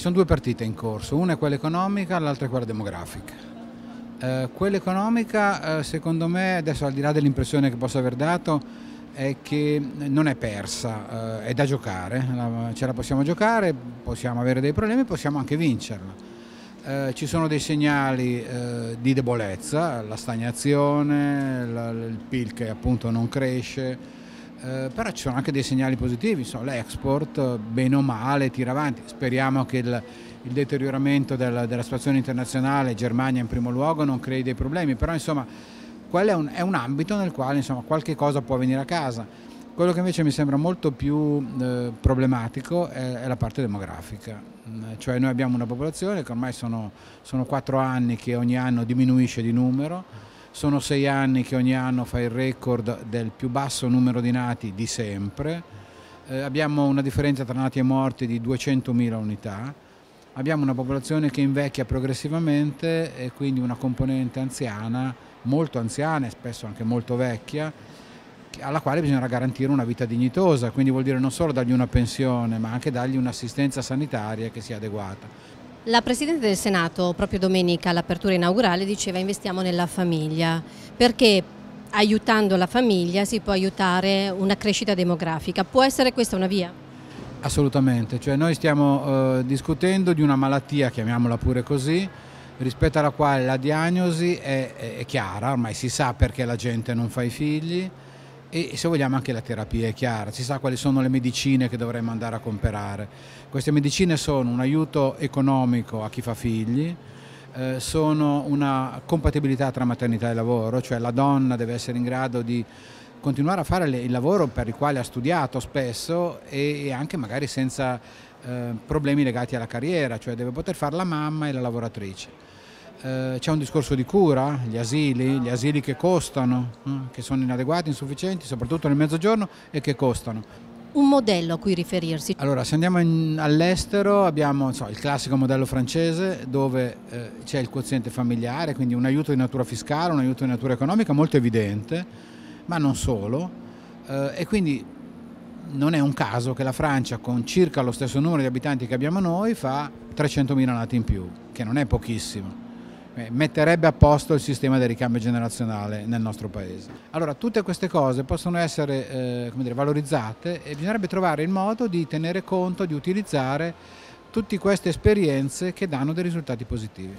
Ci sono due partite in corso, una è quella economica, l'altra è quella demografica. Eh, quella economica, eh, secondo me, adesso al di là dell'impressione che posso aver dato, è che non è persa, eh, è da giocare, la, ce la possiamo giocare, possiamo avere dei problemi, possiamo anche vincerla. Eh, ci sono dei segnali eh, di debolezza, la stagnazione, la, il PIL che appunto non cresce, eh, però ci sono anche dei segnali positivi, so, l'export eh, bene o male tira avanti, speriamo che il, il deterioramento del, della situazione internazionale, Germania in primo luogo, non crei dei problemi, però insomma quello è un, è un ambito nel quale insomma, qualche cosa può venire a casa. Quello che invece mi sembra molto più eh, problematico è, è, la parte demografica, mm, cioè noi abbiamo una popolazione che ormai sono, quattro anni che ogni anno diminuisce di numero, sono sei anni che ogni anno fa il record del più basso numero di nati di sempre. Eh, abbiamo una differenza tra nati e morti di 200.000 unità. Abbiamo una popolazione che invecchia progressivamente e quindi una componente anziana, molto anziana e spesso anche molto vecchia, alla quale bisognerà garantire una vita dignitosa, quindi vuol dire non solo dargli una pensione, ma anche dargli un'assistenza sanitaria che sia adeguata. La Presidente del Senato proprio domenica all'apertura inaugurale diceva investiamo nella famiglia perché aiutando la famiglia si può aiutare una crescita demografica. Può essere questa una via? Assolutamente, cioè noi stiamo eh, discutendo di una malattia, chiamiamola pure così, rispetto alla quale la diagnosi è, è chiara, ormai si sa perché la gente non fa i figli, e se vogliamo anche la terapia è chiara, si sa quali sono le medicine che dovremmo andare a comprare. Queste medicine sono un aiuto economico a chi fa figli, eh, sono una compatibilità tra maternità e lavoro, cioè la donna deve essere in grado di continuare a fare il lavoro per il quale ha studiato spesso e, anche magari senza eh, problemi legati alla carriera, cioè deve poter fare la mamma e la lavoratrice eh, c'è un discorso di cura, gli asili, gli asili che costano, eh, che sono inadeguati, insufficienti, soprattutto nel mezzogiorno e che costano un modello a cui riferirsi? Allora, se andiamo all'estero abbiamo so, il classico modello francese dove eh, c'è il quoziente familiare, quindi un aiuto di natura fiscale, un aiuto di natura economica molto evidente, ma non solo. Eh, e quindi non è un caso che la Francia, con circa lo stesso numero di abitanti che abbiamo noi, fa 300.000 nati in più, che non è pochissimo. Eh, metterebbe a posto il sistema del ricambio generazionale nel nostro paese. Allora tutte queste cose possono essere eh, dire, valorizzate e bisognerebbe trovare il modo di tenere conto, di utilizzare tutte queste esperienze che danno dei risultati positivi.